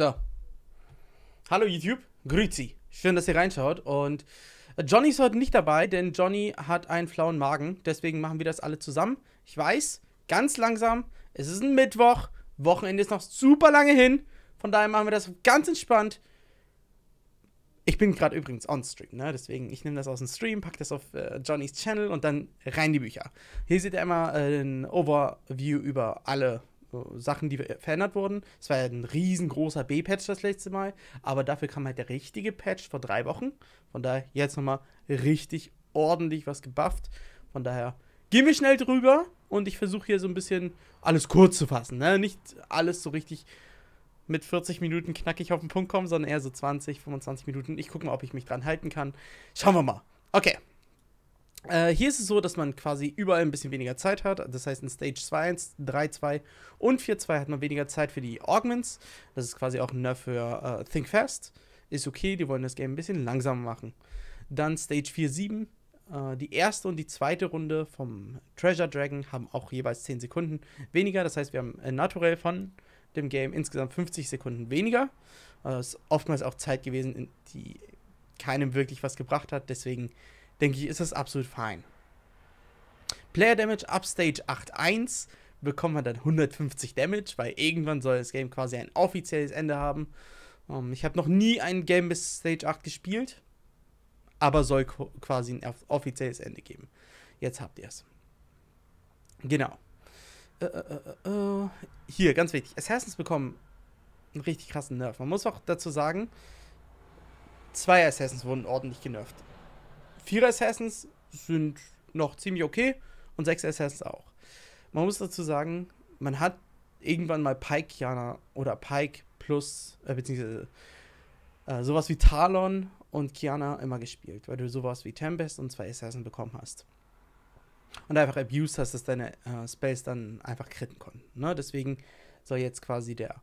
So. Hallo YouTube, grüezi. Schön, dass ihr reinschaut. Und Johnny ist heute nicht dabei, denn Johnny hat einen flauen Magen. Deswegen machen wir das alle zusammen. Ich weiß, ganz langsam. Es ist ein Mittwoch. Wochenende ist noch super lange hin. Von daher machen wir das ganz entspannt. Ich bin gerade übrigens on Stream, ne? Deswegen, ich nehme das aus dem Stream, packe das auf äh, Johnnys Channel und dann rein die Bücher. Hier seht ihr einmal äh, ein Overview über alle Sachen, die verändert wurden. Es war ein riesengroßer B-Patch das letzte Mal, aber dafür kam halt der richtige Patch vor drei Wochen. Von daher jetzt nochmal richtig ordentlich was gebufft. Von daher gehen wir schnell drüber und ich versuche hier so ein bisschen alles kurz zu fassen. Ne? Nicht alles so richtig mit 40 Minuten knackig auf den Punkt kommen, sondern eher so 20, 25 Minuten. Ich gucke mal, ob ich mich dran halten kann. Schauen wir mal. Okay, äh, hier ist es so, dass man quasi überall ein bisschen weniger Zeit hat. Das heißt, in Stage 2, 1, 3, 2 und 4, 2 hat man weniger Zeit für die Augments. Das ist quasi auch ein Nerf für äh, Think Fast. Ist okay, die wollen das Game ein bisschen langsamer machen. Dann Stage 4.7. Äh, die erste und die zweite Runde vom Treasure Dragon haben auch jeweils 10 Sekunden weniger. Das heißt, wir haben äh, naturell von dem Game insgesamt 50 Sekunden weniger. Das äh, ist oftmals auch Zeit gewesen, die keinem wirklich was gebracht hat. Deswegen denke ich, ist das absolut fein. Player Damage ab Stage 8.1 bekommt man dann 150 Damage, weil irgendwann soll das Game quasi ein offizielles Ende haben. Um, ähm, ich habe noch nie ein Game bis Stage 8 gespielt, aber soll quasi ein offizielles Ende geben. Jetzt habt ihr es. Genau. Äh äh, äh, äh, äh, hier, ganz wichtig. Assassins bekommen einen richtig krassen Nerf. Man muss auch dazu sagen, zwei Assassins wurden ordentlich genervt. Vierer Assassins sind noch ziemlich okay und sechs Assassins auch. Man muss dazu sagen, man hat irgendwann mal Pike Jana oder Pike plus, äh, beziehungsweise äh, sowas wie Talon und Kiana immer gespielt, weil du sowas wie Tempest und zwei Assassins bekommen hast. Und einfach abused hast, dass deine äh, Spells dann einfach kritten konnten. Ne? Deswegen soll jetzt quasi der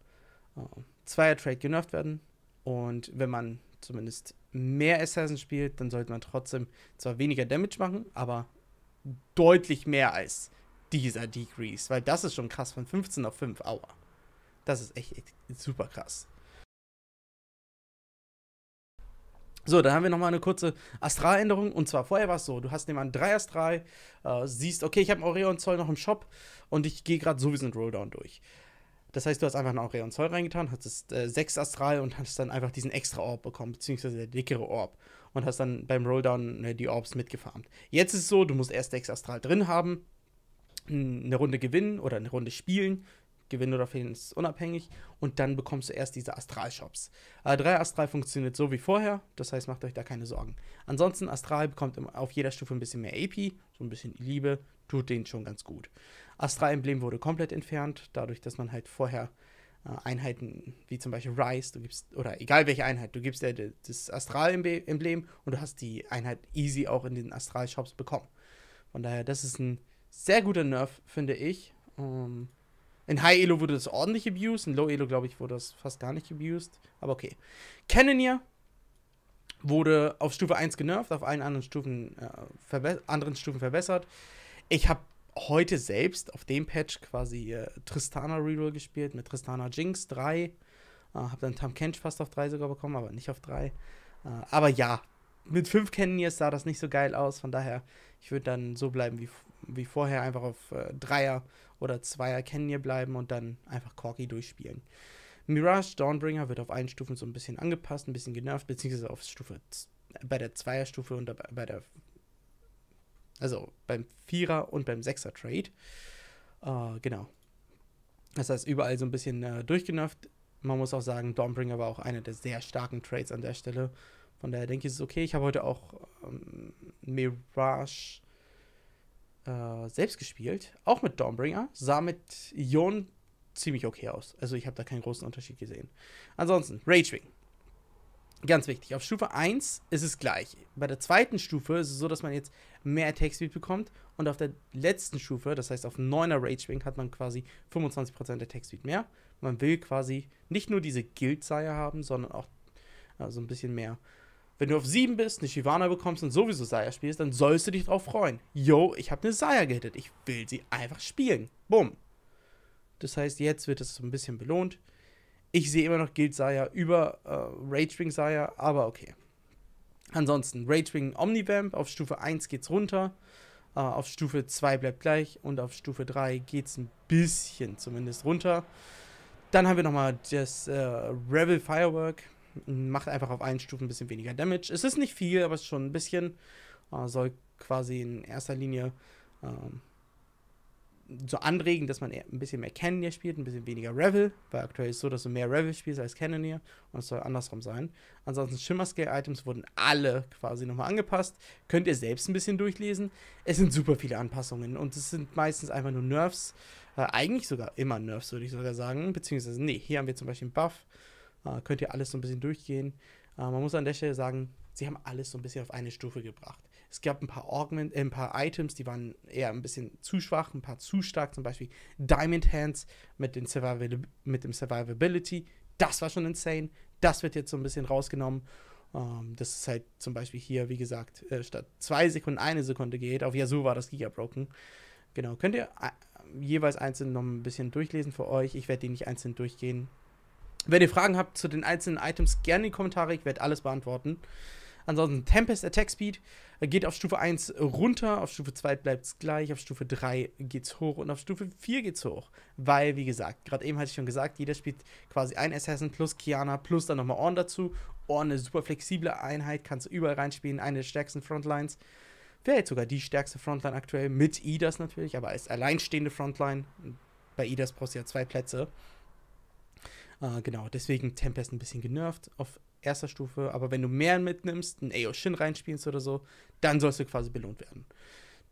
äh, Zweier-Trade genervt werden. Und wenn man zumindest mehr Assassin spielt, dann sollte man trotzdem zwar weniger Damage machen, aber deutlich mehr als dieser Decrease, weil das ist schon krass von 15 auf 5 Aua. Das ist echt, echt super krass. So, dann haben wir nochmal eine kurze Astraländerung. Und zwar vorher war es so, du hast nebenan drei Astral, äh, siehst, okay, ich habe einen Aureon-Zoll noch im Shop und ich gehe gerade sowieso einen Rolldown durch. Das heißt, du hast einfach einen Aureon Zoll reingetan, hast äh, sechs Astral und hast dann einfach diesen extra Orb bekommen, beziehungsweise der dickere Orb. Und hast dann beim Rolldown äh, die Orbs mitgefarmt. Jetzt ist es so, du musst erst sechs Astral drin haben, eine Runde gewinnen oder eine Runde spielen. Gewinnen oder Fehlen ist unabhängig. Und dann bekommst du erst diese Astral-Shops. Äh, 3 Astral funktioniert so wie vorher, das heißt, macht euch da keine Sorgen. Ansonsten, Astral bekommt auf jeder Stufe ein bisschen mehr AP, so ein bisschen Liebe, tut denen schon ganz gut. Astra Emblem wurde komplett entfernt, dadurch, dass man halt vorher äh, Einheiten wie zum Beispiel Rise, du gibst, oder egal welche Einheit, du gibst ja das Astral Emblem und du hast die Einheit easy auch in den Astral Shops bekommen. Von daher, das ist ein sehr guter Nerf, finde ich. Ähm, in High Elo wurde das ordentlich abused, in Low Elo, glaube ich, wurde das fast gar nicht abused, aber okay. Cannoneer wurde auf Stufe 1 genervt, auf allen anderen Stufen, äh, anderen Stufen verbessert. Ich habe heute selbst auf dem Patch quasi äh, Tristana Reroll gespielt mit Tristana Jinx 3. Äh, hab dann Tam Kench fast auf 3 sogar bekommen, aber nicht auf 3. Äh, aber ja, mit 5 Cannoneers sah das nicht so geil aus. Von daher, ich würde dann so bleiben wie, wie vorher, einfach auf äh, Dreier oder Zweier Cannoneer bleiben und dann einfach Corki durchspielen. Mirage Dawnbringer wird auf allen Stufen so ein bisschen angepasst, ein bisschen genervt, beziehungsweise auf Stufe bei der Stufe und bei der also beim Vierer und beim Sechser Trade. Äh, genau. Das heißt, überall so ein bisschen äh, durchgenöpft. Man muss auch sagen, Dawnbringer war auch einer der sehr starken Trades an der Stelle. Von daher denke ich, ist es okay. Ich habe heute auch ähm, Mirage äh, selbst gespielt. Auch mit Dawnbringer. Sah mit Ion ziemlich okay aus. Also ich habe da keinen großen Unterschied gesehen. Ansonsten, Ragewing. Ganz wichtig, auf Stufe 1 ist es gleich. Bei der zweiten Stufe ist es so, dass man jetzt mehr Attack Speed bekommt und auf der letzten Stufe, das heißt auf 9er Rage Wing, hat man quasi 25% Attack Speed mehr. Man will quasi nicht nur diese Guild-Seier haben, sondern auch so also ein bisschen mehr. Wenn du auf 7 bist, eine Shivana bekommst und sowieso Saya spielst, dann sollst du dich drauf freuen. Yo, ich habe eine Saya gehittet. Ich will sie einfach spielen. Bumm. Das heißt, jetzt wird es so ein bisschen belohnt. Ich sehe immer noch Guild Saya über äh, Ragewing Saya, aber okay. Ansonsten Ragewing Omnivamp, auf Stufe 1 geht's runter, äh, auf Stufe 2 bleibt gleich und auf Stufe 3 geht's ein bisschen zumindest runter. Dann haben wir nochmal das äh, Rebel Firework, macht einfach auf allen Stufen ein bisschen weniger Damage. Es ist nicht viel, aber es ist schon ein bisschen, äh, soll quasi in erster Linie ähm, so anregen, dass man ein bisschen mehr Cannonier spielt, ein bisschen weniger Revel, weil aktuell ist es so, dass du mehr Revel spielst als Cannonier und es soll andersrum sein. Ansonsten shimmerscale items wurden alle quasi nochmal angepasst. Könnt ihr selbst ein bisschen durchlesen. Es sind super viele Anpassungen und es sind meistens einfach nur Nerfs. Äh, eigentlich sogar immer Nerfs, würde ich sogar sagen. Beziehungsweise, nee, hier haben wir zum Beispiel einen Buff. Äh, könnt ihr alles so ein bisschen durchgehen. Äh, man muss an der Stelle sagen, sie haben alles so ein bisschen auf eine Stufe gebracht. Es gab ein paar Augment, äh, ein paar Items, die waren eher ein bisschen zu schwach, ein paar zu stark, zum Beispiel Diamond Hands mit, den Survival, mit dem Survivability. Das war schon insane. Das wird jetzt so ein bisschen rausgenommen. Um, ähm, das ist halt zum Beispiel hier, wie gesagt, äh, statt zwei Sekunden eine Sekunde geht. Auf Yasuo war das Gigabroken. Genau, könnt ihr äh, jeweils einzeln noch ein bisschen durchlesen für euch. Ich werde die nicht einzeln durchgehen. Wenn ihr Fragen habt zu den einzelnen Items, gerne in die Kommentare. Ich werde alles beantworten. Ansonsten Tempest Attack Speed geht auf Stufe 1 runter, auf Stufe 2 bleibt es gleich, auf Stufe 3 geht es hoch und auf Stufe 4 geht es hoch. Weil, wie gesagt, gerade eben hatte ich schon gesagt, jeder spielt quasi ein Assassin plus Kiana plus dann nochmal Orn dazu. Orn eine super flexible Einheit, kannst du überall reinspielen, eine der stärksten Frontlines. Wäre jetzt sogar die stärkste Frontline aktuell, mit Idas natürlich, aber als alleinstehende Frontline. Bei Idas brauchst du ja zwei Plätze. Äh, genau, deswegen Tempest ein bisschen genervt auf erster Stufe, aber wenn du mehr mitnimmst, ein AO Shin reinspielst oder so, dann sollst du quasi belohnt werden.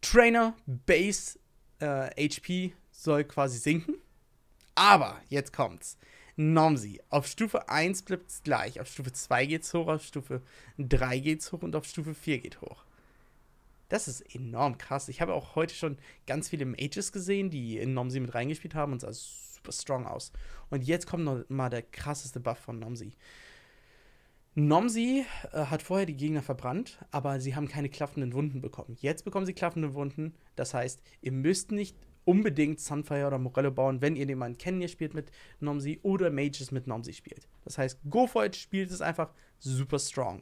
Trainer, Base, äh, HP soll quasi sinken. Aber jetzt kommt's. Nomsi. Auf Stufe 1 bleibt's gleich. Auf Stufe 2 geht's hoch, auf Stufe 3 geht's hoch und auf Stufe 4 geht hoch. Das ist enorm krass. Ich habe auch heute schon ganz viele Mages gesehen, die in Nomsi mit reingespielt haben und sah super strong aus. Und jetzt kommt noch mal der krasseste Buff von Nomsi. Nomsi äh, hat vorher die Gegner verbrannt, aber sie haben keine klaffenden Wunden bekommen. Jetzt bekommen sie klaffende Wunden. Das heißt, ihr müsst nicht unbedingt Sunfire oder Morello bauen, wenn ihr jemanden kennen, ihr spielt mit Nomsi oder Mages mit Nomsi spielt. Das heißt, go for it, spielt es einfach super strong.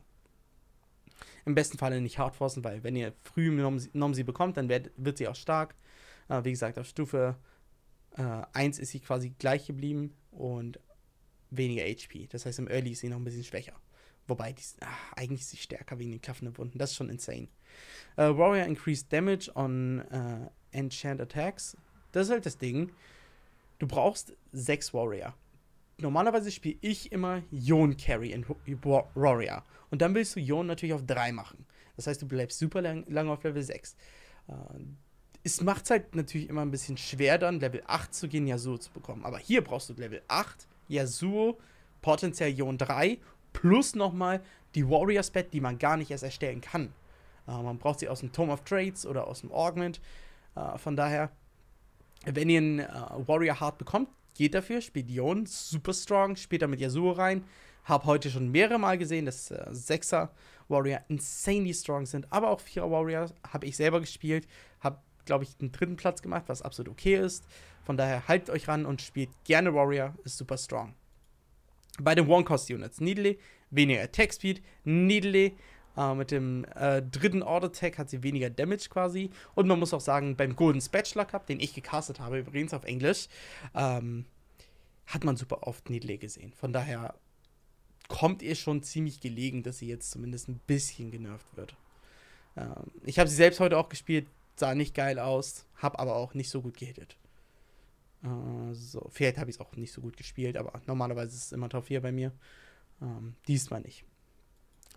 Im besten Falle nicht hardforcen, weil wenn ihr früh Nomsi, Nomsi bekommt, dann wird, wird, sie auch stark. Äh, wie gesagt, auf Stufe äh, 1 ist sie quasi gleich geblieben und weniger HP. Das heißt, im Early ist sie noch ein bisschen schwächer. Wobei, die, ach, eigentlich sind stärker wegen den klaffenden Wunden. Das ist schon insane. Uh, Warrior increased damage on uh, enchant attacks. Das ist halt das Ding. Du brauchst sechs Warrior. Normalerweise spiele ich immer Ion Carry in Warrior. Und dann willst du Ion natürlich auf 3 machen. Das heißt, du bleibst super lang, lange auf Level 6. Uh, äh, es macht es halt natürlich immer ein bisschen schwer, dann Level 8 zu gehen, Yasuo zu bekommen. Aber hier brauchst du Level 8, Yasuo, potenziell Ion 3 plus nochmal die Warriors Bet, die man gar nicht erst erstellen kann. Äh, man braucht sie aus dem Tome of Trades oder aus dem Augment. Äh, von daher, wenn ihr einen äh, Warrior Heart bekommt, geht dafür, spielt Dion, super strong, spielt damit Yasuo rein. Hab heute schon mehrere Mal gesehen, dass äh, 6er Warrior insanely strong sind, aber auch 4er Warrior habe ich selber gespielt, habe, glaube ich, den dritten Platz gemacht, was absolut okay ist. Von daher haltet euch ran und spielt gerne Warrior, ist super strong. Bei den One-Cost-Units Nidalee weniger Attack Speed, Nidalee äh, mit dem äh, dritten Order Tag hat sie weniger Damage quasi. Und man muss auch sagen, beim Golden Spatula Cup, den ich gecastet habe, übrigens auf Englisch, ähm, hat man super oft Nidalee gesehen. Von daher kommt ihr schon ziemlich gelegen, dass sie jetzt zumindest ein bisschen genervt wird. Ähm, ich habe sie selbst heute auch gespielt, sah nicht geil aus, habe aber auch nicht so gut gehittet. Äh, so, vielleicht habe ich es auch nicht so gut gespielt, aber normalerweise ist es immer Top 4 bei mir. Ähm, diesmal nicht.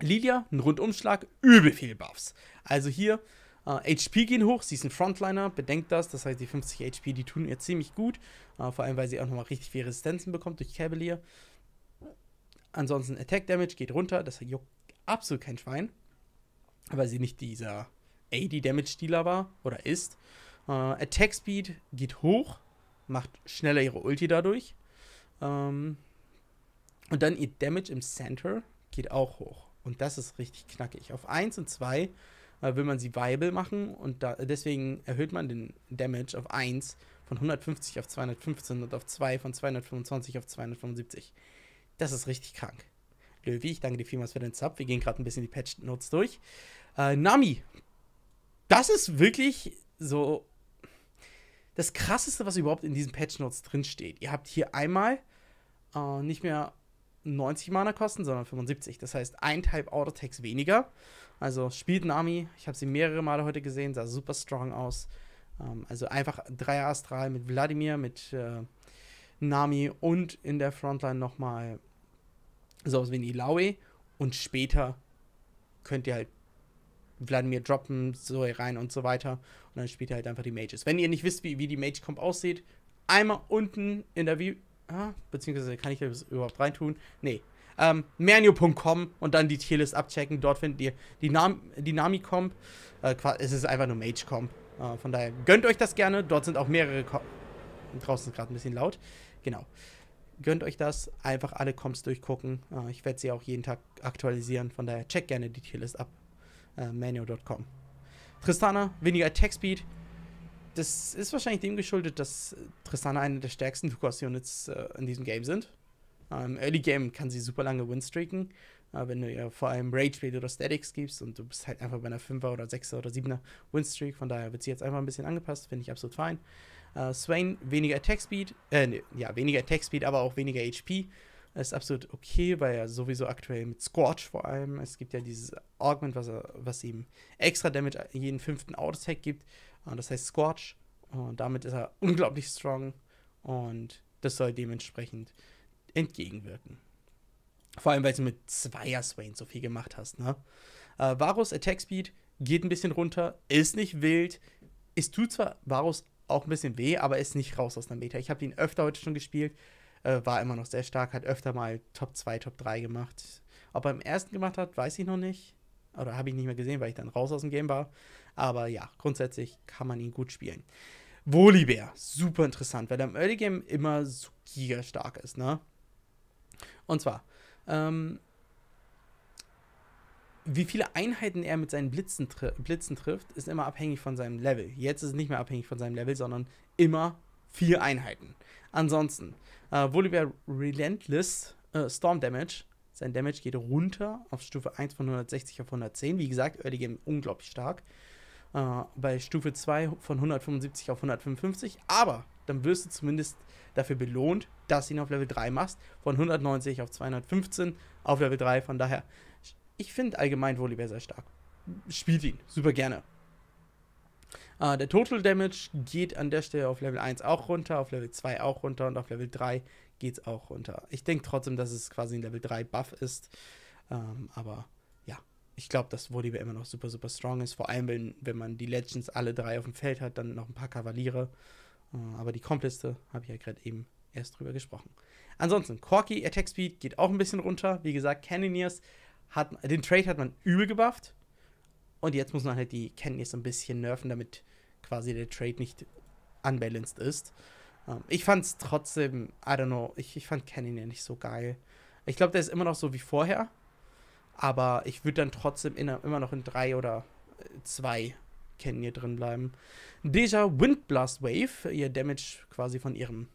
Lilia, ein Rundumschlag, übel viel Buffs. Also hier, äh, HP gehen hoch, sie ist ein Frontliner, bedenkt das, das heißt die 50 HP, die tun ihr ziemlich gut, äh, vor allem weil sie auch nochmal richtig viel Resistenzen bekommt durch Cavalier. Ansonsten Attack Damage geht runter, das juckt absolut kein Schwein, weil sie nicht dieser AD Damage Dealer war oder ist. Äh, Attack Speed geht hoch, macht schneller ihre Ulti dadurch. Ähm, und dann ihr Damage im Center geht auch hoch. Und das ist richtig knackig. Auf 1 und 2 äh, will man sie viable machen und da, deswegen erhöht man den Damage auf 1 von 150 auf 215 und auf 2 von 225 auf 275. Das ist richtig krank. Löwi, ich danke dir vielmals für den Sub. Wir gehen gerade ein bisschen die Patch-Notes durch. Äh, Nami. Das ist wirklich so das krasseste, was überhaupt in diesen Patch Notes drinsteht, Ihr habt hier einmal äh, nicht mehr 90 Mana kosten, sondern 75. Das heißt, ein Type Auto Text weniger. Also spielt Nami. Ich habe sie mehrere Male heute gesehen, sah super strong aus. Ähm, also einfach Dreier Astral mit Wladimir, mit äh, Nami und in der Frontline nochmal sowas wie ein Ilaue. Und später könnt ihr halt Vladimir droppen, Zoe rein und so weiter. Und dann spielt ihr halt einfach die Mages. Wenn ihr nicht wisst, wie, wie die Mage-Comp aussieht, einmal unten in der View. Ah, beziehungsweise kann ich das überhaupt reintun? Nee. Ähm, mernio.com und dann die Tierlist abchecken. Dort findet ihr die, Nam die Nami-Comp. Äh, es ist einfach nur Mage-Comp. Äh, von daher gönnt euch das gerne. Dort sind auch mehrere. Com Draußen ist gerade ein bisschen laut. Genau. Gönnt euch das. Einfach alle Comps durchgucken. Äh, ich werde sie auch jeden Tag aktualisieren. Von daher checkt gerne die Tierlist ab äh, Manio.com. Tristana, weniger Attack-Speed. Das ist wahrscheinlich dem geschuldet, dass Tristana eine der stärksten Dukas-Units äh, in diesem Game sind. Im ähm, Early Game kann sie super lange winstreaken, äh, wenn du ihr vor allem Rage Blade oder Statics gibst und du bist halt einfach bei einer 5er oder 6er oder 7er Winstreak. Von daher wird sie jetzt einfach ein bisschen angepasst, finde ich absolut fein. Äh, Swain weniger Attack Speed, äh, nee, ja, weniger Attack Speed, aber auch weniger HP ist absolut okay, weil er sowieso aktuell mit Scorch vor allem, es gibt ja dieses Augment, was, er, was ihm extra Damage jeden fünften Autostack gibt. Äh, das heißt Scorch. Und damit ist er unglaublich strong. Und das soll dementsprechend entgegenwirken. Vor allem, weil du mit Zweier Swain so viel gemacht hast, ne? Äh, Varus Attack Speed geht ein bisschen runter, ist nicht wild. Es tut zwar Varus auch ein bisschen weh, aber ist nicht raus aus der Meta. Ich habe ihn öfter heute schon gespielt. Äh, war immer noch sehr stark, hat öfter mal Top 2, Top 3 gemacht. Ob er im ersten gemacht hat, weiß ich noch nicht. Oder habe ich nicht mehr gesehen, weil ich dann raus aus dem Game war. Aber ja, grundsätzlich kann man ihn gut spielen. Volibear, super interessant, weil er im Early Game immer so gigastark ist, ne? Und zwar, ähm, wie viele Einheiten er mit seinen Blitzen, tri Blitzen trifft, ist immer abhängig von seinem Level. Jetzt ist es nicht mehr abhängig von seinem Level, sondern immer vier Einheiten. Ansonsten, äh, Volibear Relentless äh, Storm Damage. Sein Damage geht runter auf Stufe 1 von 160 auf 110. Wie gesagt, Early Game unglaublich stark. Äh, bei Stufe 2 von 175 auf 155. Aber dann wirst du zumindest dafür belohnt, dass du ihn auf Level 3 machst. Von 190 auf 215 auf Level 3. Von daher, ich finde allgemein Volibear sehr stark. Spielt ihn super gerne. Äh, der Total Damage geht an der Stelle auf Level 1 auch runter, auf Level 2 auch runter und auf Level 3 geht es auch runter. Ich denke trotzdem, dass es quasi ein Level 3 Buff ist. Ähm, aber ja, ich glaube, dass Volibear immer noch super, super strong ist. Vor allem, wenn, wenn man die Legends alle drei auf dem Feld hat, dann noch ein paar Kavaliere. Äh, aber die Kompliste habe ich ja gerade eben erst drüber gesprochen. Ansonsten, Corky Attack Speed geht auch ein bisschen runter. Wie gesagt, Cannoneers hat den Trade hat man übel gebufft. Und jetzt muss man halt die Kenntnis ein bisschen nerven, damit quasi der Trade nicht unbalanced ist. Ähm, ich es trotzdem, I don't know, ich, ich fand Kenny ja nicht so geil. Ich glaube, der ist immer noch so wie vorher. Aber ich würde dann trotzdem in, immer noch in drei oder äh, zwei Kenny drin bleiben. Deja Windblast Wave, ihr Damage quasi von ihrem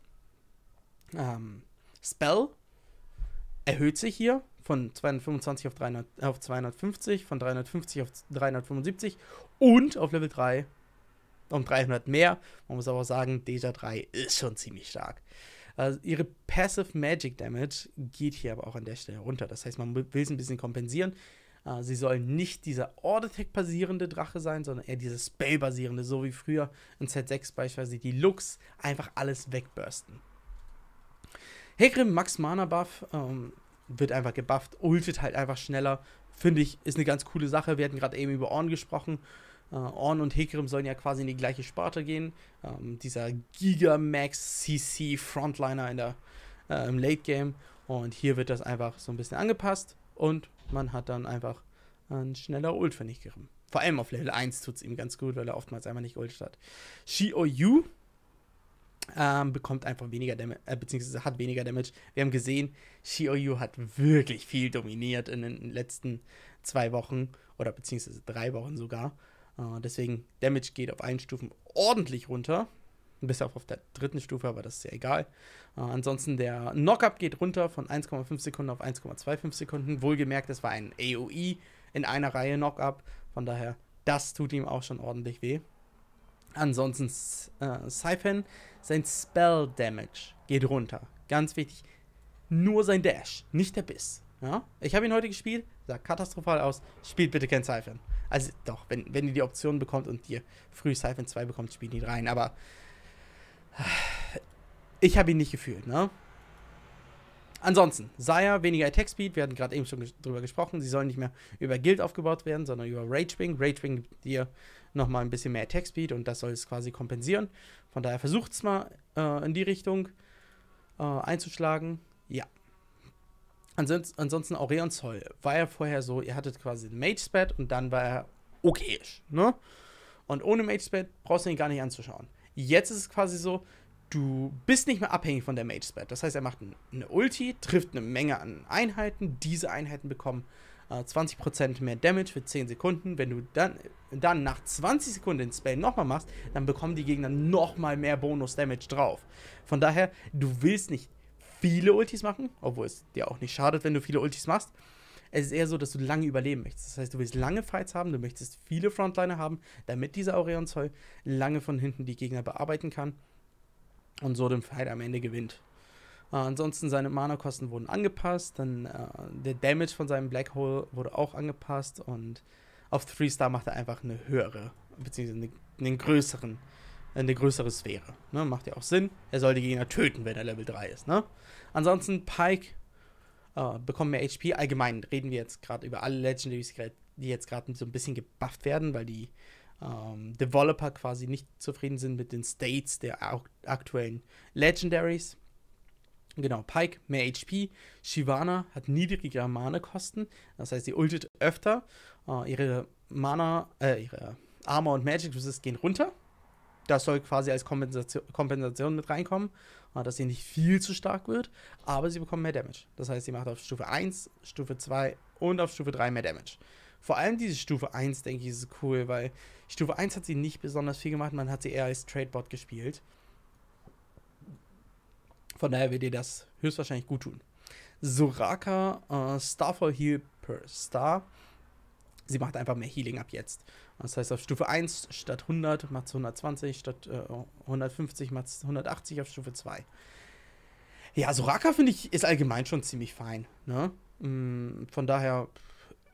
ähm, Spell, erhöht sich hier von 225 auf, 300, auf 250, von 350 auf 375 und auf Level 3 um 300 mehr. Man muss aber sagen, Deja 3 ist schon ziemlich stark. Also ihre Passive Magic Damage geht hier aber auch an der Stelle runter. Das heißt, man will es ein bisschen kompensieren. Uh, sie soll nicht dieser ord attack basierende Drache sein, sondern eher diese Spell-basierende, so wie früher in Z6 beispielsweise die Lux, einfach alles wegbursten. Hegrim Max Mana Buff ähm, wird einfach gebufft, ultet halt einfach schneller. Finde ich, ist eine ganz coole Sache. Wir hatten gerade eben über Orn gesprochen. Äh, Orn und Hekrim sollen ja quasi in die gleiche Sparte gehen. Ähm, dieser Gigamax CC Frontliner in der, äh, im Late Game. Und hier wird das einfach so ein bisschen angepasst und man hat dann einfach ein schneller Ult für Hekrim. Vor allem auf Level 1 tut es ihm ganz gut, weil er oftmals einfach nicht geultet hat. Yu ähm, bekommt einfach weniger Damage, äh, beziehungsweise hat weniger Damage. Wir haben gesehen, Shioyu hat wirklich viel dominiert in den letzten zwei Wochen oder beziehungsweise drei Wochen sogar. Äh, deswegen, Damage geht auf allen Stufen ordentlich runter. Bis auf, auf der dritten Stufe, aber das ist ja egal. Äh, ansonsten, der Knockup geht runter von 1,5 Sekunden auf 1,25 Sekunden. Wohlgemerkt, das war ein AOE in einer Reihe Knockup. Von daher, das tut ihm auch schon ordentlich weh. Ansonsten äh, Siphon, sein Spell Damage geht runter. Ganz wichtig. Nur sein Dash, nicht der Biss. Ja? Ich habe ihn heute gespielt, sah katastrophal aus. Spielt bitte kein Siphon. Also doch, wenn, wenn ihr die Option bekommt und ihr früh Siphon 2 bekommt, spielt ihn rein. Aber äh, ich habe ihn nicht gefühlt, ne? Ansonsten, Saya, weniger Attack Speed, wir hatten gerade eben schon ges drüber gesprochen, sie sollen nicht mehr über Guild aufgebaut werden, sondern über Rage Wing. Rage Wing gibt dir nochmal ein bisschen mehr Attack Speed und das soll es quasi kompensieren. Von daher versucht es mal äh, in die Richtung äh, einzuschlagen. Ja. Ansonsten, ansonsten Aureons Holl war ja vorher so, ihr hattet quasi ein Mage Spat und dann war er okayisch, ne? Und ohne Mage Spat brauchst du ihn gar nicht anzuschauen. Jetzt ist es quasi so, du bist nicht mehr abhängig von der Mage Spat. Das heißt, er macht eine Ulti, trifft eine Menge an Einheiten, diese Einheiten bekommen äh, 20% mehr Damage für 10 Sekunden. Wenn du dann, dann nach 20 Sekunden den Spell nochmal machst, dann bekommen die Gegner nochmal mehr Bonus-Damage drauf. Von daher, du willst nicht viele Ultis machen, obwohl es dir auch nicht schadet, wenn du viele Ultis machst. Es ist eher so, dass du lange überleben möchtest. Das heißt, du willst lange Fights haben, du möchtest viele Frontliner haben, damit dieser Aureon Zoll lange von hinten die Gegner bearbeiten kann und so den Fight am Ende gewinnt. Äh, ansonsten seine Mana-Kosten wurden angepasst, dann äh, der Damage von seinem Black Hole wurde auch angepasst und auf 3-Star macht er einfach eine höhere, beziehungsweise einen eine größeren, eine größere Sphäre. Ne? Macht ja auch Sinn. Er soll die Gegner töten, wenn er Level 3 ist. Ne? Ansonsten Pike äh, bekommt mehr HP. Allgemein reden wir jetzt gerade über alle Legendaries, die jetzt gerade so ein bisschen gebufft werden, weil die ähm, Developer quasi nicht zufrieden sind mit den States der aktuellen Legendaries. Genau, Pike mehr HP, Shivana hat niedrigere Mana-Kosten, das heißt, sie ultet öfter, uh, ihre Mana, äh, ihre Armor und Magic Resist gehen runter. Das soll quasi als Kompensation, Kompensation mit reinkommen, uh, dass sie nicht viel zu stark wird, aber sie bekommt mehr Damage. Das heißt, sie macht auf Stufe 1, Stufe 2 und auf Stufe 3 mehr Damage. Vor allem diese Stufe 1, denke ich, ist cool, weil Stufe 1 hat sie nicht besonders viel gemacht, man hat sie eher als Tradebot gespielt. Von daher wird dir das höchstwahrscheinlich gut tun. Soraka äh, Starfall Heal per Star. Sie macht einfach mehr Healing ab jetzt. Das heißt, auf Stufe 1 statt 100 macht es 120, statt äh, 150 macht es 180 auf Stufe 2. Ja, Soraka finde ich ist allgemein schon ziemlich fein. Ne? Mm, von daher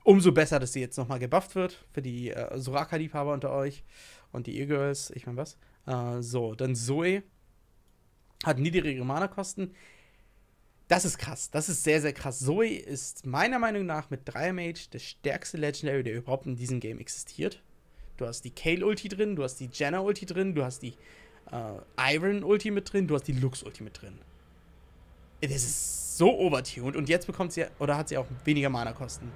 umso besser, dass sie jetzt nochmal gebufft wird für die äh, Soraka-Liebhaber unter euch und die E-Girls. Ich meine, was? Äh, so, dann Zoe hat niedrigere Mana-Kosten. Das ist krass. Das ist sehr, sehr krass. Zoe ist meiner Meinung nach mit Dreier Mage das stärkste Legendary, der überhaupt in diesem Game existiert. Du hast die Kale-Ulti drin, du hast die Janna-Ulti drin, du hast die äh, Iron-Ulti mit drin, du hast die Lux-Ulti mit drin. Das ist so overtuned und jetzt bekommt sie, oder hat sie auch weniger Mana-Kosten.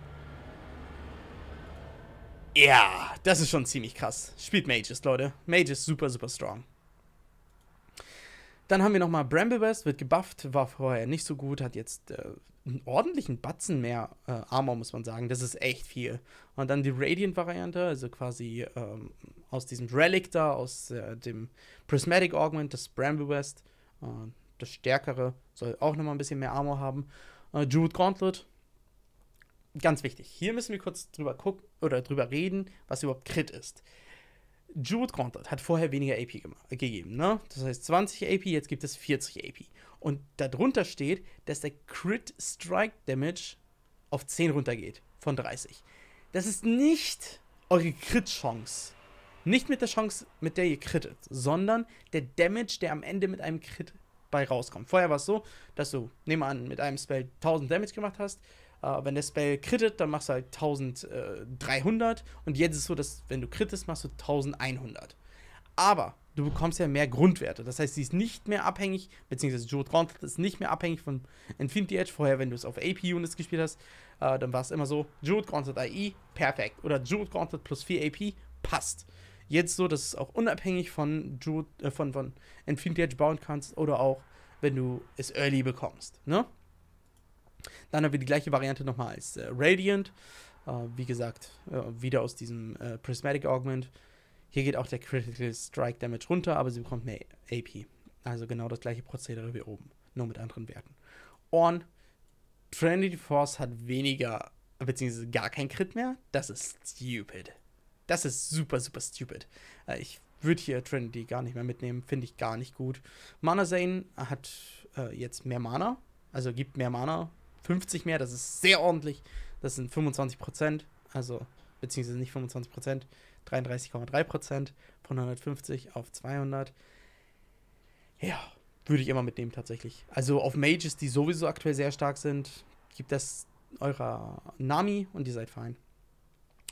Ja, das ist schon ziemlich krass. Spielt Mages, Leute. Mages super, super strong. Dann haben wir nochmal Bramble West, wird gebufft, war vorher nicht so gut, hat jetzt äh, einen ordentlichen Batzen mehr äh, Armor, muss man sagen. Das ist echt viel. Und dann die Radiant-Variante, also quasi ähm, aus diesem Relic da, aus äh, dem Prismatic Augment, das Bramble West. Äh, das stärkere soll auch nochmal ein bisschen mehr Armor haben. Jude äh, Gauntlet, ganz wichtig. Hier müssen wir kurz drüber gucken oder drüber reden, was überhaupt Crit ist. Jude Conrad hat vorher weniger AP gegeben, ne? Das heißt 20 AP, jetzt gibt es 40 AP. Und darunter steht, dass der Crit Strike Damage auf 10 runtergeht von 30. Das ist nicht eure Crit-Chance. Nicht mit der Chance, mit der ihr crittet, sondern der Damage, der am Ende mit einem Crit bei rauskommt. Vorher war es so, dass du, nehmen wir an, mit einem Spell 1000 Damage gemacht hast, äh, wenn der Spell crittet, dann machst du halt 1300. Und jetzt ist es so, dass wenn du crittest, machst du 1100. Aber du bekommst ja mehr Grundwerte. Das heißt, sie ist nicht mehr abhängig, beziehungsweise Joe Gauntlet ist nicht mehr abhängig von Infinity Edge. Vorher, wenn du es auf AP-Units gespielt hast, äh, dann war es immer so, Joe Gauntlet AI, e, perfekt. Oder Joe Gauntlet plus 4 AP, passt. Jetzt so, dass es auch unabhängig von, Jude, äh, von, von Infinity Edge bauen kannst oder auch, wenn du es early bekommst. Ne? Dann haben wir die gleiche Variante nochmal als äh, Radiant. Äh, wie gesagt, äh, wieder aus diesem äh, Prismatic Augment. Hier geht auch der Critical Strike Damage runter, aber sie bekommt mehr AP. Also genau das gleiche Prozedere wie oben, nur mit anderen Werten. Und Trinity Force hat weniger, beziehungsweise gar kein Crit mehr. Das ist stupid. Das ist super, super stupid. Äh, ich würde hier Trinity gar nicht mehr mitnehmen, finde ich gar nicht gut. Mana Zane hat äh, jetzt mehr Mana, also gibt mehr Mana 50 mehr, das ist sehr ordentlich. Das sind 25 Prozent, also beziehungsweise nicht 25 Prozent, 33,3 Prozent von 150 auf 200. Ja, würde ich immer mitnehmen tatsächlich. Also auf Mages, die sowieso aktuell sehr stark sind, gibt das eurer Nami und ihr seid fein.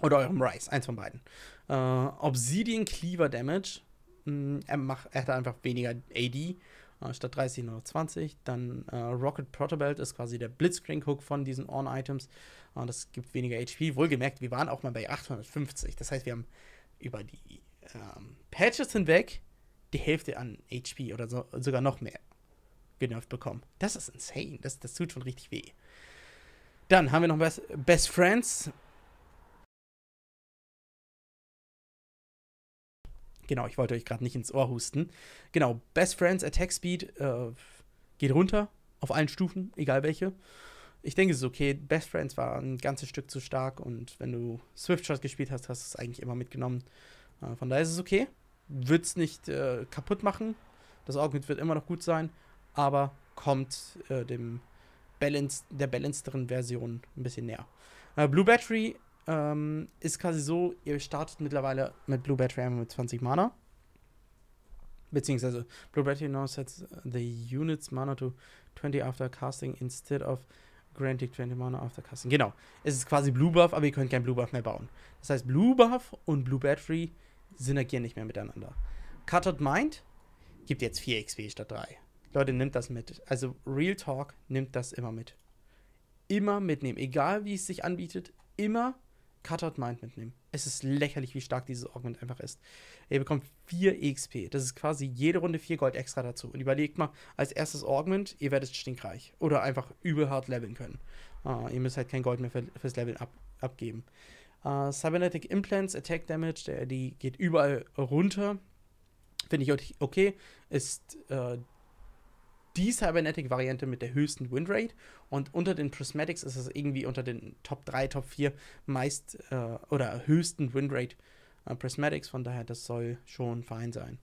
Oder eurem Rice, eins von beiden. Äh, Obsidian Cleaver Damage. Mh, mm, er, macht, er hat einfach weniger AD. Äh, statt 30 nur noch 20. Dann äh, Rocket Protobelt ist quasi der Blitzcrank-Hook von diesen On-Items. Äh, das gibt weniger HP. Wohlgemerkt, wir waren auch mal bei 850. Das heißt, wir haben über die ähm, Patches hinweg die Hälfte an HP oder so, sogar noch mehr genervt bekommen. Das ist insane. Das, das tut schon richtig weh. Dann haben wir noch Best, Best Friends. Genau, ich wollte euch gerade nicht ins Ohr husten. Genau, Best Friends Attack Speed äh, geht runter auf allen Stufen, egal welche. Ich denke, es ist okay. Best Friends war ein ganzes Stück zu stark und wenn du Swift Shot gespielt hast, hast du es eigentlich immer mitgenommen. Äh, von daher ist es okay. Wird es nicht äh, kaputt machen. Das Augment wird immer noch gut sein, aber kommt äh, dem Balance, der balanceren Version ein bisschen näher. Äh, Blue Battery ähm, ist quasi so, ihr startet mittlerweile mit Blue Battery Ammo mit 20 Mana. Beziehungsweise Blue Battery now sets the unit's mana to 20 after casting instead of granting 20 mana after casting. Genau. Es ist quasi Blue Buff, aber ihr könnt kein Blue Buff mehr bauen. Das heißt, Blue Buff und Blue Battery synergieren nicht mehr miteinander. Cutted Mind gibt jetzt 4 XP statt 3. Leute, nimmt das mit. Also Real Talk nimmt das immer mit. Immer mitnehmen. Egal wie es sich anbietet, immer mitnehmen. Cutthroat Mind mitnehmen. Es ist lächerlich, wie stark dieses Augment einfach ist. Ihr bekommt 4 EXP. Das ist quasi jede Runde 4 Gold extra dazu. Und überlegt mal, als erstes Augment, ihr werdet stinkreich. Oder einfach übel hart leveln können. Uh, ihr müsst halt kein Gold mehr für, fürs Leveln ab, abgeben. Uh, Cybernetic Implants, Attack Damage, der, die geht überall runter. Finde ich okay. Ist uh, die Cybernetic-Variante mit der höchsten Windrate. Und unter den Prismatics ist es irgendwie unter den Top 3, Top 4 meist äh, oder höchsten Windrate äh, Prismatics. Von daher, das soll schon fein sein.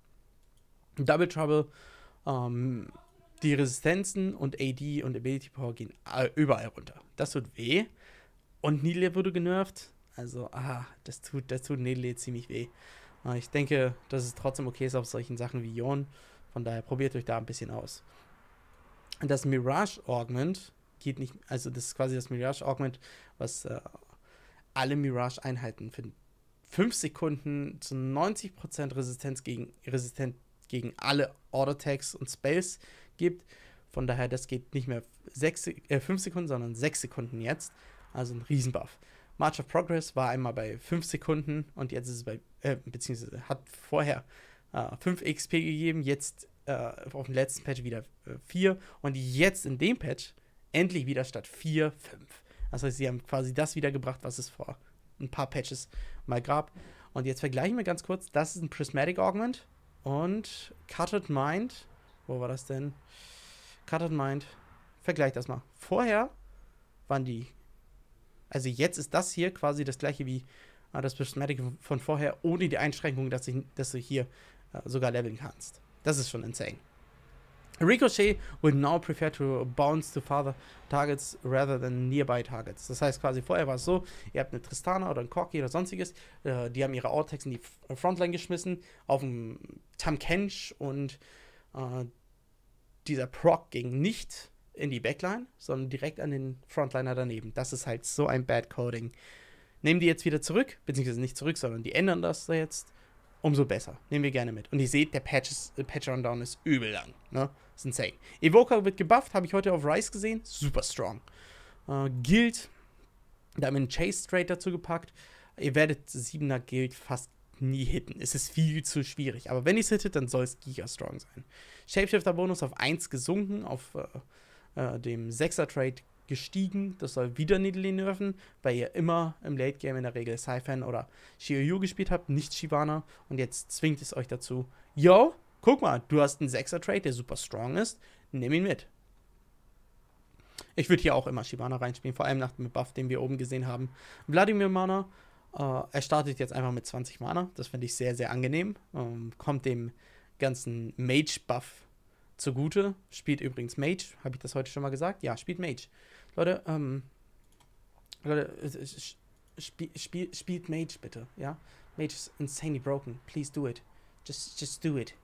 Double Trouble, ähm, die Resistenzen und AD und Ability Power gehen äh, überall runter. Das tut weh. Und Nile wurde genervt. Also, ah, das tut, das tut Nele ziemlich weh. Äh, ich denke, dass es trotzdem okay ist auf solchen Sachen wie Ion. Von daher probiert euch da ein bisschen aus das Mirage Augment geht nicht, also das ist quasi das Mirage Augment, was äh, alle Mirage-Einheiten für 5 Sekunden zu 90% Resistenz gegen, resistent gegen alle Order-Tags und Spells gibt. Von daher, das geht nicht mehr 6, äh, 5 Sekunden, sondern 6 Sekunden jetzt. Also ein Riesenbuff. March of Progress war einmal bei 5 Sekunden und jetzt ist es bei, äh, beziehungsweise hat vorher äh, 5 XP gegeben, jetzt äh, auf dem letzten Patch wieder 4 äh, und jetzt in dem Patch endlich wieder statt 4, 5. Das heißt, sie haben quasi das wiedergebracht, was es vor ein paar Patches mal gab. Und jetzt vergleichen wir ganz kurz. Das ist ein Prismatic Augment und Cutted Mind. Wo war das denn? Cutted Mind. Vergleich das mal. Vorher waren die. Also jetzt ist das hier quasi das gleiche wie äh, das Prismatic von vorher, ohne die Einschränkung, dass, ich, dass du hier äh, sogar leveln kannst. Das ist schon insane. Ricochet would now prefer to bounce to farther targets rather than nearby targets. Das heißt quasi, vorher war es so, ihr habt eine Tristana oder einen Corky oder sonstiges, äh, die haben ihre Autex in die äh, Frontline geschmissen, auf dem Tam Kench und äh, dieser Proc ging nicht in die Backline, sondern direkt an den Frontliner daneben. Das ist halt so ein Bad Coding. Nehmen die jetzt wieder zurück, beziehungsweise nicht zurück, sondern die ändern das jetzt umso besser. Nehmen wir gerne mit. Und ihr seht, der Patch, ist, äh, Patch on Down ist übel lang. Ne? Ist insane. Evoker wird gebufft, habe ich heute auf Rice gesehen. Super strong. Äh, Guild, da haben wir einen Chase Straight dazu gepackt. Ihr werdet 7er Guild fast nie hitten. Es ist viel zu schwierig. Aber wenn ihr es hittet, dann soll es giga strong sein. Shapeshifter-Bonus auf 1 gesunken, auf äh, äh, dem 6er-Trade gestiegen. Das soll wieder Nidalee nerven, weil ihr immer im Late Game in der Regel Saifen oder Shiryu gespielt habt, nicht Shivana. Und jetzt zwingt es euch dazu, yo, guck mal, du hast einen 6er Trade, der super strong ist, nimm ihn mit. Ich würde hier auch immer Shivana reinspielen, vor allem nach dem Buff, den wir oben gesehen haben. Vladimir Mana, äh, er startet jetzt einfach mit 20 Mana, das finde ich sehr, sehr angenehm. Ähm, kommt dem ganzen Mage-Buff zugute. Spielt übrigens Mage. Habe ich das heute schon mal gesagt? Ja, spielt Mage. Leute, ähm, Leute, spiel, spiel, spielt Mage bitte, ja? Mage ist insanely broken. Please do it. Just, just do it.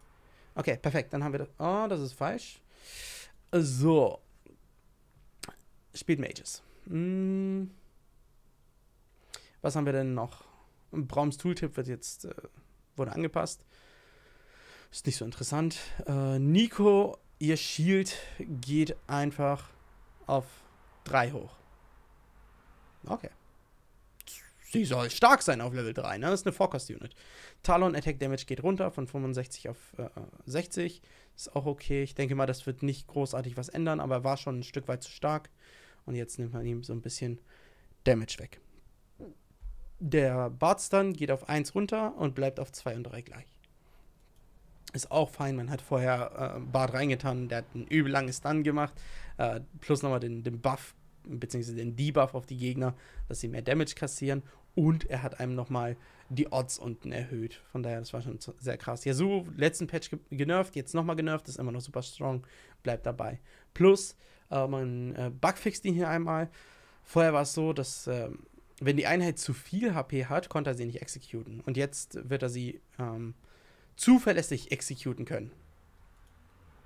Okay, perfekt. Dann haben wir das. Oh, das ist falsch. So. Spielt Mages. Hm. Was haben wir denn noch? Braums Tooltip wird jetzt, äh, wurde angepasst. Ist nicht so interessant. Äh, Nico, ihr Shield geht einfach auf 3 hoch. Okay. Sie soll stark sein auf Level 3, ne? Das ist eine Forecast Unit. Talon Attack Damage geht runter von 65 auf äh, 60. Ist auch okay. Ich denke mal, das wird nicht großartig was ändern, aber er war schon ein Stück weit zu stark. Und jetzt nimmt man ihm so ein bisschen Damage weg. Der Bardstun geht auf 1 runter und bleibt auf 2 und 3 gleich. Ist auch fein, man hat vorher äh, Bart reingetan, der hat ein übel langes Stun gemacht, äh, plus nochmal den, den Buff, beziehungsweise den Debuff auf die Gegner, dass sie mehr Damage kassieren und er hat einem nochmal die Odds unten erhöht. Von daher, das war schon sehr krass. Ja, so, letzten Patch ge genervt, jetzt nochmal genervt, ist immer noch super strong, bleibt dabei. Plus, äh, man äh, bugfixt ihn hier einmal. Vorher war es so, dass äh, wenn die Einheit zu viel HP hat, konnte er sie nicht exekuten. Und jetzt wird er sie ähm, zuverlässig exekuten können.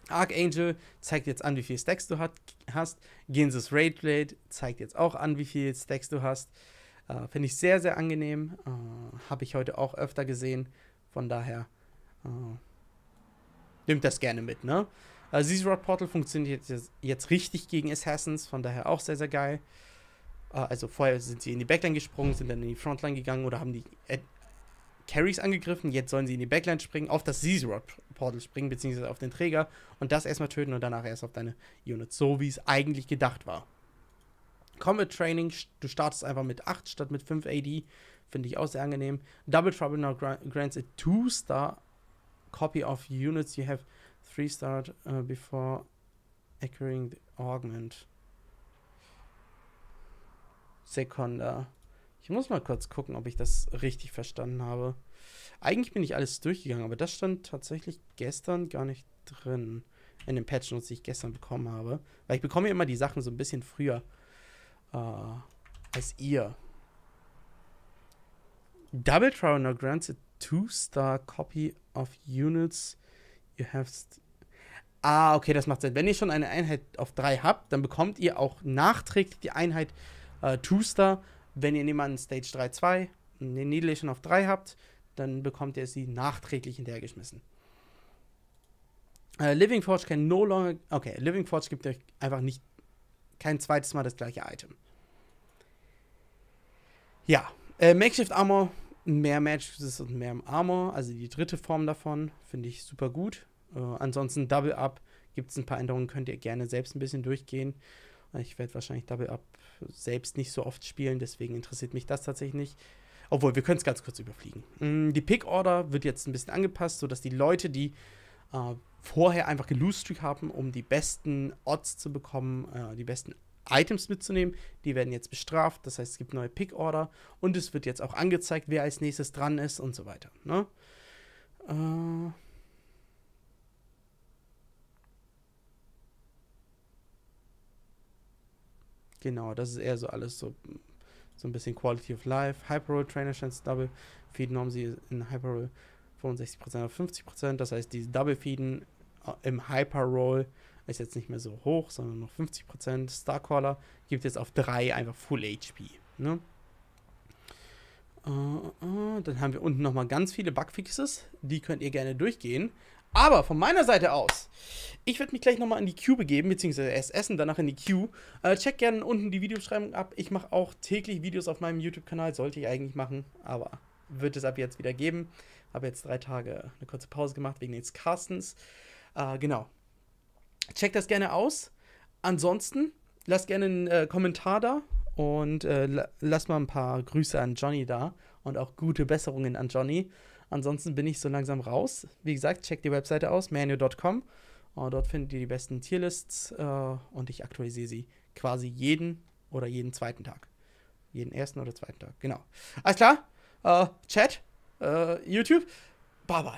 Archangel zeigt jetzt an, wie viel Stacks du hat, hast. Ginses Raidblade zeigt jetzt auch an, wie viel Stacks du hast. Äh, Finde ich sehr, sehr angenehm. Äh, Habe ich heute auch öfter gesehen. Von daher äh, nimmt das gerne mit, ne? Äh, Zerod Portal funktioniert jetzt, jetzt, richtig gegen Assassins, von daher auch sehr, sehr geil. Äh, also vorher sind sie in die Backline gesprungen, sind dann in die Frontline gegangen oder haben die Carries angegriffen, jetzt sollen sie in die Backline springen, auf das Zero-Portal springen, beziehungsweise auf den Träger und das erstmal töten und danach erst auf deine Units, so wie es eigentlich gedacht war. Combat Training, du startest einfach mit 8 statt mit 5 AD, finde ich auch sehr angenehm. Double Trouble now grants a 2-Star copy of units you have 3-starred uh, before acquiring the augment. Sekunda. Ich muss mal kurz gucken, ob ich das richtig verstanden habe. Eigentlich bin ich alles durchgegangen, aber das stand tatsächlich gestern gar nicht drin. In den Patch Notes, die ich gestern bekommen habe. Weil ich bekomme immer die Sachen so ein bisschen früher äh, als ihr. Double Trial now grants a two-star copy of units you have... Ah, okay, das macht Sinn. Wenn ihr schon eine Einheit auf drei habt, dann bekommt ihr auch nachträglich die Einheit äh, Two-Star wenn ihr niemanden Stage 3 2, eine Niederlation auf 3 habt, dann bekommt ihr sie nachträglich hinterhergeschmissen. Äh, Living Forge can no longer. Okay, Living Forge gibt euch einfach nicht kein zweites Mal das gleiche Item. Ja, äh, Makeshift Armor, mehr Matches und mehr Armor, also die dritte Form davon, finde ich super gut. Äh, ansonsten Double Up gibt es ein paar Änderungen, könnt ihr gerne selbst ein bisschen durchgehen. Ich werde wahrscheinlich Double Up selbst nicht so oft spielen, deswegen interessiert mich das tatsächlich nicht. Obwohl, wir können es ganz kurz überfliegen. Mm, die Pick-Order wird jetzt ein bisschen angepasst, sodass die Leute, die äh, vorher einfach Geloost-Streak haben, um die besten Odds zu bekommen, äh, die besten Items mitzunehmen, die werden jetzt bestraft. Das heißt, es gibt neue Pick-Order und es wird jetzt auch angezeigt, wer als nächstes dran ist und so weiter. Ne? Äh, Genau, das ist eher so alles so, so ein bisschen Quality of Life. Hyperroll Trainer Chance Double Feed haben sie in Hyperroll 65% auf 50%. Das heißt, diese Double Feeden äh, im Hyperroll ist jetzt nicht mehr so hoch, sondern noch 50%. Starcaller gibt jetzt auf 3 einfach Full HP. Ne? Uh, uh, dann haben wir unten nochmal ganz viele Bugfixes. Die könnt ihr gerne durchgehen. Aber von meiner Seite aus, ich werde mich gleich nochmal in die Queue begeben, beziehungsweise erst essen, danach in die Queue. Äh, check gerne unten die Videobeschreibung ab. Ich mache auch täglich Videos auf meinem YouTube-Kanal, sollte ich eigentlich machen, aber wird es ab jetzt wieder geben. Habe jetzt drei Tage eine kurze Pause gemacht wegen des Carstens. Äh, genau. Check das gerne aus. Ansonsten lass gerne einen äh, Kommentar da und äh, lasst mal ein paar Grüße an Johnny da und auch gute Besserungen an Johnny. Ansonsten bin ich so langsam raus. Wie gesagt, checkt die Webseite aus, manu.com. Oh, dort findet ihr die besten Tierlists äh, und ich aktualisiere sie quasi jeden oder jeden zweiten Tag. Jeden ersten oder zweiten Tag, genau. Alles klar? Äh, Chat, äh, YouTube, bye bye.